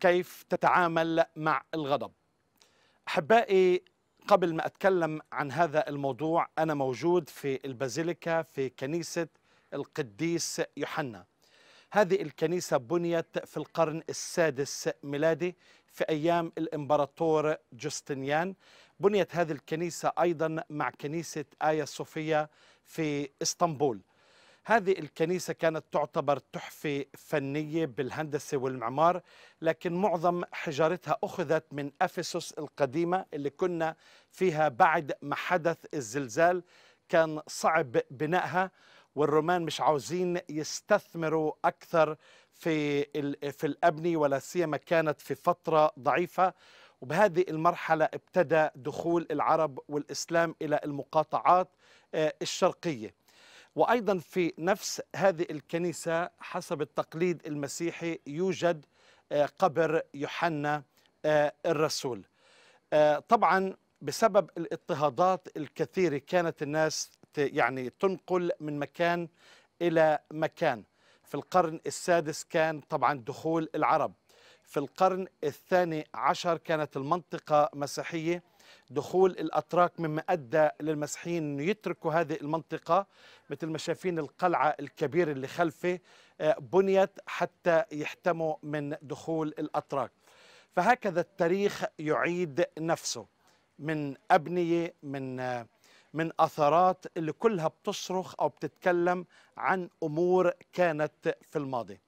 كيف تتعامل مع الغضب احبائي قبل ما اتكلم عن هذا الموضوع انا موجود في البازيليكا في كنيسه القديس يوحنا هذه الكنيسه بنيت في القرن السادس ميلادي في ايام الامبراطور جوستنيان بنيت هذه الكنيسه ايضا مع كنيسه ايا صوفيا في اسطنبول هذه الكنيسة كانت تعتبر تحفة فنية بالهندسة والمعمار لكن معظم حجارتها أخذت من أفسس القديمة اللي كنا فيها بعد ما حدث الزلزال كان صعب بنائها والرومان مش عاوزين يستثمروا أكثر في, في الأبني ولا سيما كانت في فترة ضعيفة وبهذه المرحلة ابتدى دخول العرب والإسلام إلى المقاطعات آه، الشرقية وأيضا في نفس هذه الكنيسة حسب التقليد المسيحي يوجد آه، قبر يوحنا آه، الرسول آه، طبعا بسبب الاضطهادات الكثيرة كانت الناس يعني تنقل من مكان إلى مكان في القرن السادس كان طبعا دخول العرب في القرن الثاني عشر كانت المنطقة مسيحية دخول الأتراك مما أدى للمسيحيين أن يتركوا هذه المنطقة مثل ما شايفين القلعة الكبيرة اللي خلفه آه، بنيت حتى يحتموا من دخول الأتراك فهكذا التاريخ يعيد نفسه من أبنية من آه، من أثارات اللي كلها بتصرخ أو بتتكلم عن أمور كانت في الماضي